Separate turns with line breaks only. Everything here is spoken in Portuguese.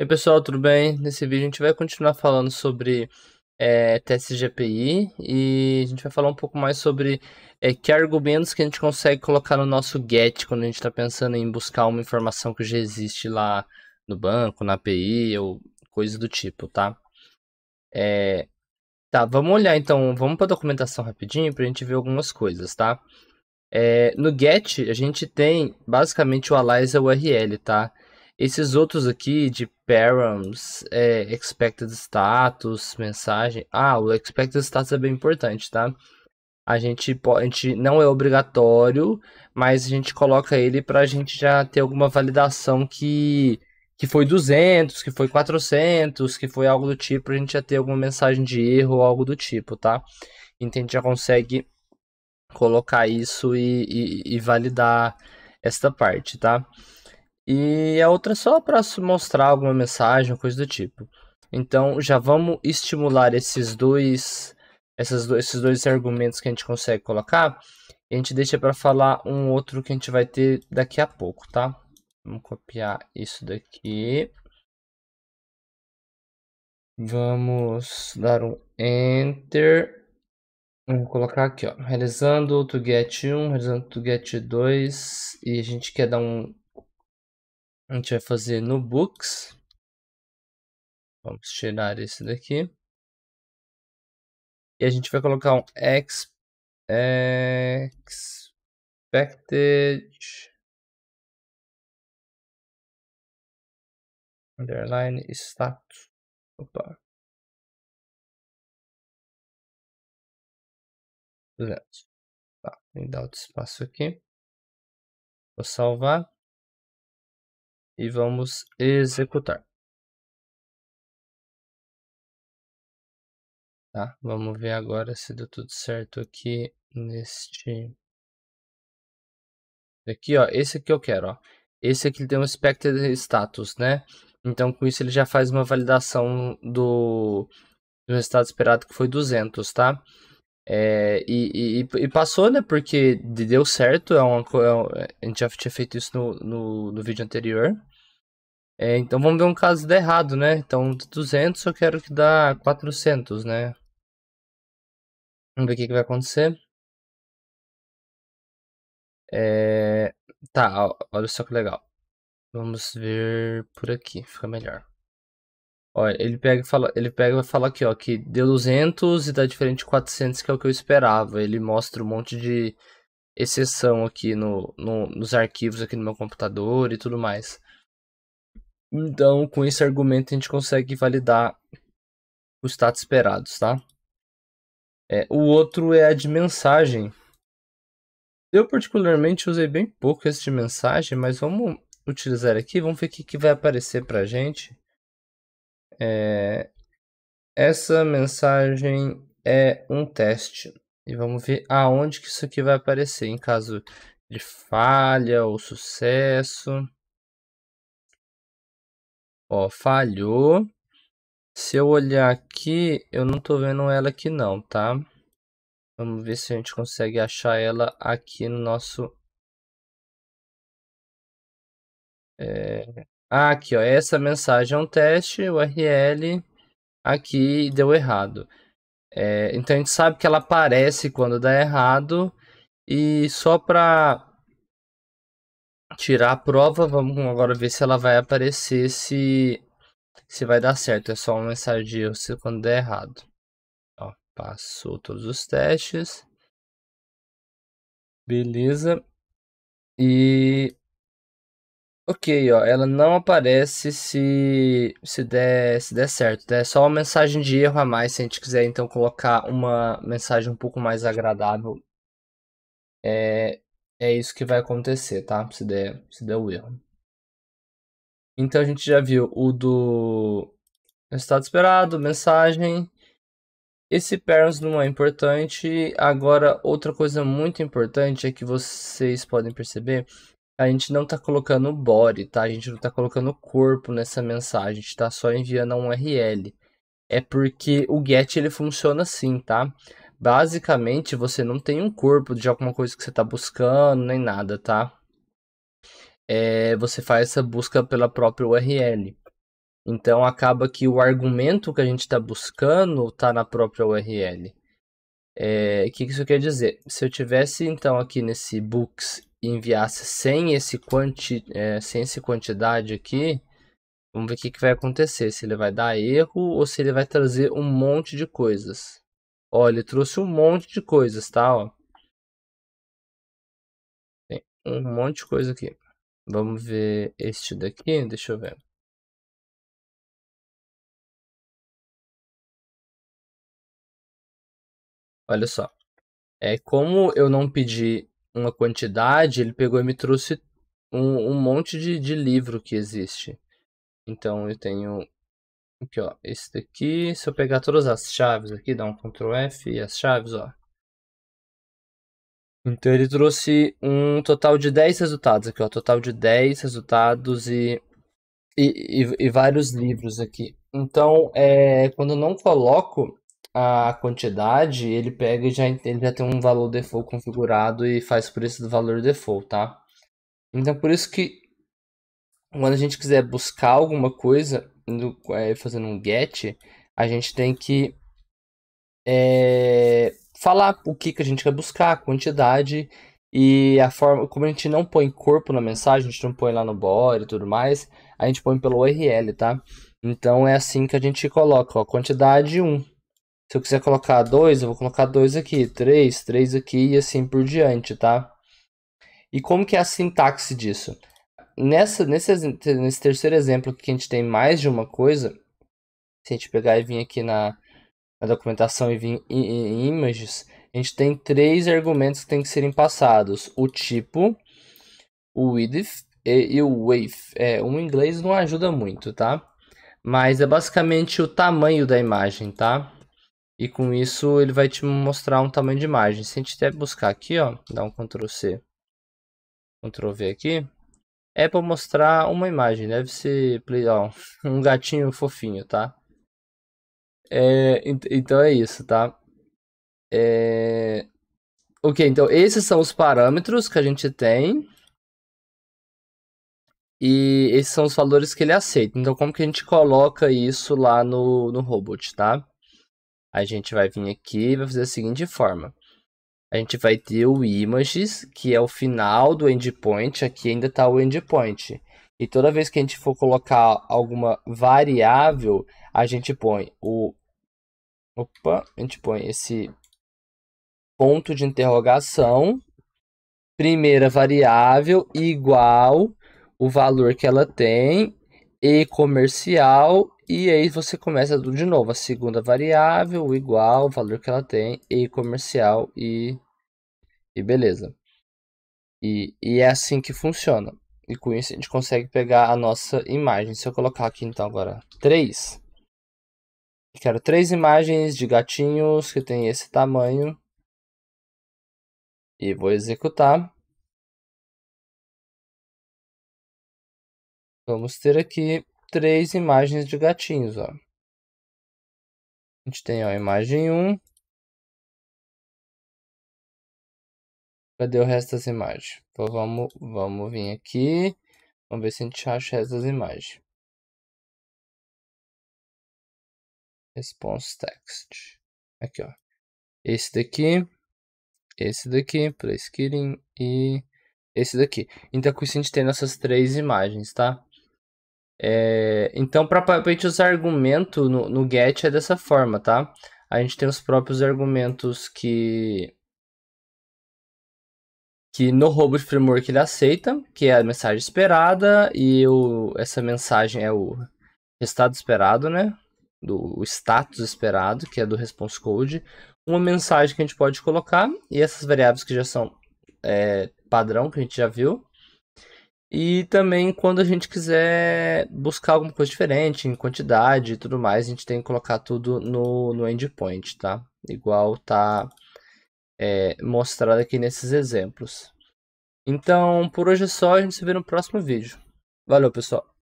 Oi pessoal, tudo bem? Nesse vídeo a gente vai continuar falando sobre é, GPI e a gente vai falar um pouco mais sobre é, que argumentos que a gente consegue colocar no nosso GET quando a gente está pensando em buscar uma informação que já existe lá no banco, na API ou coisa do tipo, tá? É... Tá, vamos olhar então, vamos para a documentação rapidinho para a gente ver algumas coisas, tá? É, no GET a gente tem basicamente o alias URL, tá? Esses outros aqui de params, é, expected status, mensagem. Ah, o expected status é bem importante, tá? A gente, pode, a gente não é obrigatório, mas a gente coloca ele para a gente já ter alguma validação que que foi 200, que foi 400, que foi algo do tipo, a gente já ter alguma mensagem de erro ou algo do tipo, tá? Então a gente já consegue colocar isso e, e, e validar esta parte, tá? e a outra é só para mostrar alguma mensagem, coisa do tipo. Então já vamos estimular esses dois, essas, esses dois argumentos que a gente consegue colocar. E a gente deixa para falar um outro que a gente vai ter daqui a pouco, tá? Vamos copiar isso daqui.
Vamos dar um Enter. Vamos colocar aqui, ó. Realizando to get 1, realizando to get
2.
E a gente quer dar um a gente vai fazer no books. Vamos tirar esse daqui. E a gente vai colocar um ex, expected
underline status. Opa. Tá, me dá outro espaço aqui. Vou salvar e vamos executar. Tá, vamos ver agora se deu tudo certo aqui neste
aqui, ó, esse aqui eu quero, ó. Esse aqui tem um expected status, né? Então com isso ele já faz uma validação do, do resultado esperado que foi 200, tá? É, e, e, e, passou, né? Porque deu certo. É uma, é, a gente já tinha feito isso no, no, no vídeo anterior. É, então vamos ver um caso de
errado, né? Então de 200 eu quero que dá 400, né? Vamos ver o que, que vai acontecer. É... Tá, ó, olha só que legal.
Vamos ver por aqui, fica
melhor.
Olha, ele pega, fala, ele pega e vai falar aqui, ó, que deu 200 e dá diferente de 400, que é o que eu esperava. Ele mostra um monte de exceção aqui no, no, nos arquivos aqui no meu computador e tudo mais. Então, com esse argumento, a gente consegue validar os status esperados, tá? É, o outro é a de mensagem. Eu, particularmente, usei bem pouco esse de mensagem, mas vamos utilizar aqui. Vamos ver o que, que vai aparecer para a gente. É, essa mensagem é um teste. E vamos ver aonde que isso aqui vai aparecer, em caso de falha ou sucesso. Ó, falhou. Se eu olhar aqui, eu não tô vendo ela aqui não, tá?
Vamos ver se a gente consegue achar ela aqui no nosso... É... Ah, aqui, ó. Essa mensagem é um teste, URL aqui deu errado. É, então a gente
sabe que ela aparece quando dá errado. E só para tirar a prova. Vamos agora ver se ela vai aparecer, se,
se vai dar certo. É só uma mensagem de erro se quando der errado. Ó, passou todos os testes. Beleza. E... Ok, ó, ela não aparece se,
se, der, se der certo. É só uma mensagem de erro a mais, se a gente quiser então colocar uma mensagem um pouco mais agradável. É, é isso que vai acontecer, tá? Se der, se der o erro. Então a gente já viu o do estado esperado, mensagem. Esse parents não é importante. Agora, outra coisa muito importante é que vocês podem perceber a gente não está colocando body, tá? A gente não está colocando corpo nessa mensagem, a gente está só enviando um URL. É porque o get ele funciona assim, tá? basicamente você não tem um corpo de alguma coisa que você está buscando, nem nada, tá? É, você faz essa busca pela própria URL. Então acaba que o argumento que a gente está buscando está na própria URL. É, o é, que, que isso quer dizer? Se eu tivesse então aqui nesse books e enviasse sem esse quanti, é, sem essa quantidade aqui, vamos ver o que, que vai acontecer. Se ele vai dar erro ou se ele vai trazer um monte de coisas. Olha,
trouxe um monte de coisas, tá? Ó. Tem um monte de coisa aqui. Vamos ver este daqui, deixa eu ver.
Olha só. É, como eu não pedi uma quantidade, ele pegou e
me trouxe um, um monte de, de livro que existe. Então eu tenho Aqui, ó. Esse daqui, se eu pegar todas as chaves aqui, dar um Ctrl F e as chaves, ó. Então ele trouxe um total de 10 resultados aqui, ó. Total de 10 resultados e, e, e, e vários livros aqui. Então, é, quando eu não coloco a quantidade, ele pega e já, ele já tem um valor default configurado e faz por isso do valor default, tá? Então, por isso que quando a gente quiser buscar alguma coisa, no, é, fazendo um get, a gente tem que é, falar o que, que a gente quer buscar, a quantidade e a forma. Como a gente não põe corpo na mensagem, a gente não põe lá no body e tudo mais, a gente põe pelo URL, tá? Então é assim que a gente coloca, ó, quantidade 1. Se eu quiser colocar 2, eu vou colocar 2 aqui, 3, 3 aqui e assim por diante, tá? E como que é a sintaxe disso? nessa, nesse, nesse terceiro exemplo que a gente tem mais de uma coisa, se a gente pegar e vir aqui na, na documentação e vir em, images, a gente tem três argumentos que tem que serem passados: o tipo, o width e, e o wave. É, o inglês não ajuda muito, tá? Mas é basicamente o tamanho da imagem, tá? E com isso ele vai te mostrar um tamanho de imagem. Se a gente até buscar aqui, ó, dar um Ctrl C, Ctrl V aqui, é para mostrar uma imagem, deve ser ó, um gatinho fofinho, tá? É, ent então é isso, tá? É... Ok, então esses são os parâmetros que a gente tem. E esses são os valores que ele aceita. Então, como que a gente coloca isso lá no, no robot, tá? A gente vai vir aqui e vai fazer da seguinte forma a gente vai ter o images, que é o final do endpoint, aqui ainda está o endpoint. E toda vez que a gente for colocar alguma variável, a gente põe o opa, a gente põe esse ponto de interrogação, primeira variável igual o valor que ela tem e comercial. E aí você começa tudo de novo. A segunda variável igual o valor que ela tem, e comercial e, e beleza. E, e é assim que funciona. E com isso a gente consegue pegar a nossa imagem. Se eu colocar aqui então agora
3. Quero três imagens de gatinhos que tem esse tamanho. E vou executar.
Vamos ter aqui três imagens de gatinhos, ó. A gente tem a imagem 1.
Cadê o resto das imagens? Então vamos, vamos vir aqui. Vamos ver se a gente acha essas imagens. Response text. Aqui, ó. Esse daqui. Esse daqui. Place killing. E esse daqui.
Então, com isso a gente tem nossas três imagens, tá? É, então, para a gente usar argumento no, no get é dessa forma, tá? A gente tem os próprios argumentos que que no roubo de framework ele aceita, que é a mensagem esperada e o, essa mensagem é o estado esperado, né? Do o status esperado, que é do response code, uma mensagem que a gente pode colocar e essas variáveis que já são é, padrão que a gente já viu e também quando a gente quiser buscar alguma coisa diferente em quantidade e tudo mais, a gente tem que colocar tudo no, no endpoint, tá? Igual tá
é, mostrado aqui nesses exemplos. Então, por hoje é só, a gente se vê no próximo vídeo. Valeu, pessoal!